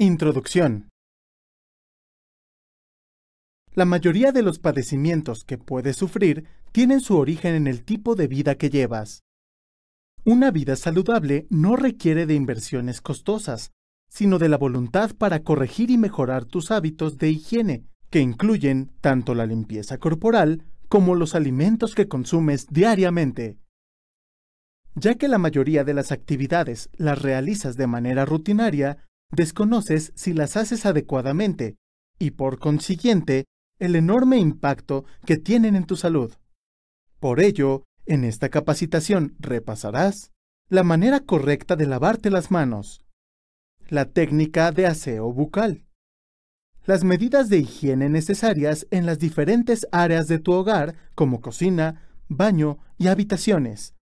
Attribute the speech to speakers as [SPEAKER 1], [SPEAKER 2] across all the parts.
[SPEAKER 1] Introducción. La mayoría de los padecimientos que puedes sufrir tienen su origen en el tipo de vida que llevas. Una vida saludable no requiere de inversiones costosas, sino de la voluntad para corregir y mejorar tus hábitos de higiene, que incluyen tanto la limpieza corporal como los alimentos que consumes diariamente. Ya que la mayoría de las actividades las realizas de manera rutinaria, desconoces si las haces adecuadamente y por consiguiente el enorme impacto que tienen en tu salud. Por ello, en esta capacitación repasarás la manera correcta de lavarte las manos, la técnica de aseo bucal, las medidas de higiene necesarias en las diferentes áreas de tu hogar como cocina, baño y habitaciones,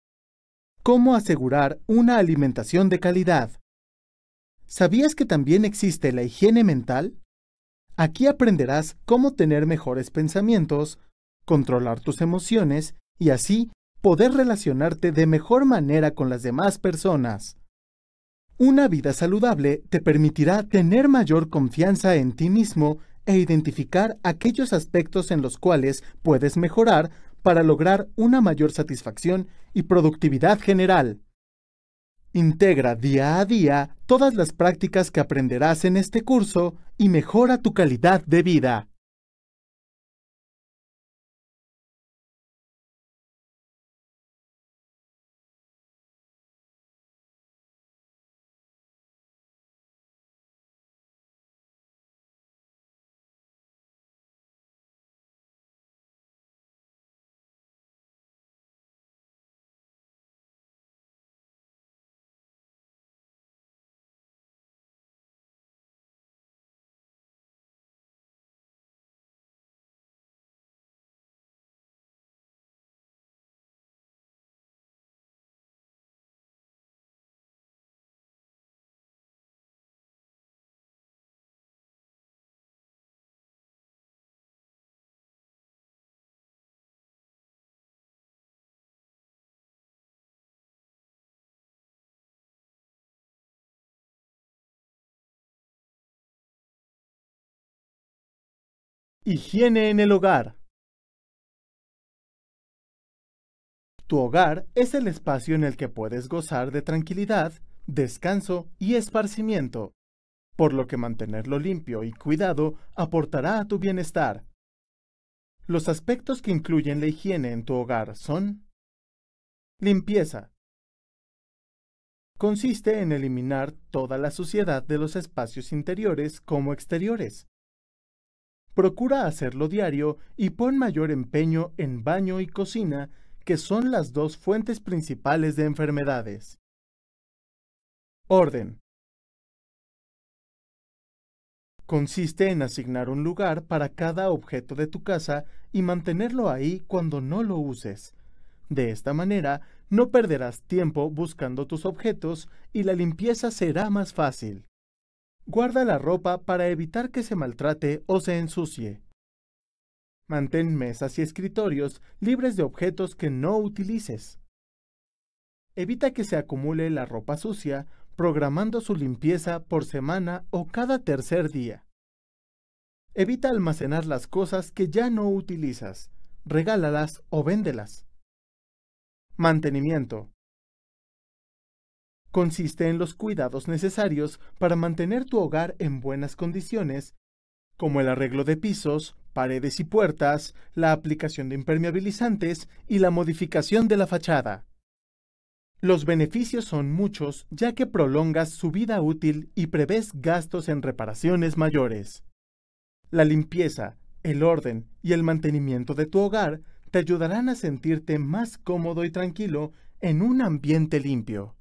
[SPEAKER 1] cómo asegurar una alimentación de calidad, ¿Sabías que también existe la higiene mental? Aquí aprenderás cómo tener mejores pensamientos, controlar tus emociones y así poder relacionarte de mejor manera con las demás personas. Una vida saludable te permitirá tener mayor confianza en ti mismo e identificar aquellos aspectos en los cuales puedes mejorar para lograr una mayor satisfacción y productividad general. Integra día a día todas las prácticas que aprenderás en este curso y mejora tu calidad de vida. Higiene en el hogar. Tu hogar es el espacio en el que puedes gozar de tranquilidad, descanso y esparcimiento, por lo que mantenerlo limpio y cuidado aportará a tu bienestar. Los aspectos que incluyen la higiene en tu hogar son Limpieza. Consiste en eliminar toda la suciedad de los espacios interiores como exteriores, Procura hacerlo diario y pon mayor empeño en baño y cocina, que son las dos fuentes principales de enfermedades. Orden. Consiste en asignar un lugar para cada objeto de tu casa y mantenerlo ahí cuando no lo uses. De esta manera, no perderás tiempo buscando tus objetos y la limpieza será más fácil. Guarda la ropa para evitar que se maltrate o se ensucie. Mantén mesas y escritorios libres de objetos que no utilices. Evita que se acumule la ropa sucia, programando su limpieza por semana o cada tercer día. Evita almacenar las cosas que ya no utilizas, regálalas o véndelas. Mantenimiento consiste en los cuidados necesarios para mantener tu hogar en buenas condiciones, como el arreglo de pisos, paredes y puertas, la aplicación de impermeabilizantes y la modificación de la fachada. Los beneficios son muchos ya que prolongas su vida útil y prevés gastos en reparaciones mayores. La limpieza, el orden y el mantenimiento de tu hogar te ayudarán a sentirte más cómodo y tranquilo en un ambiente limpio.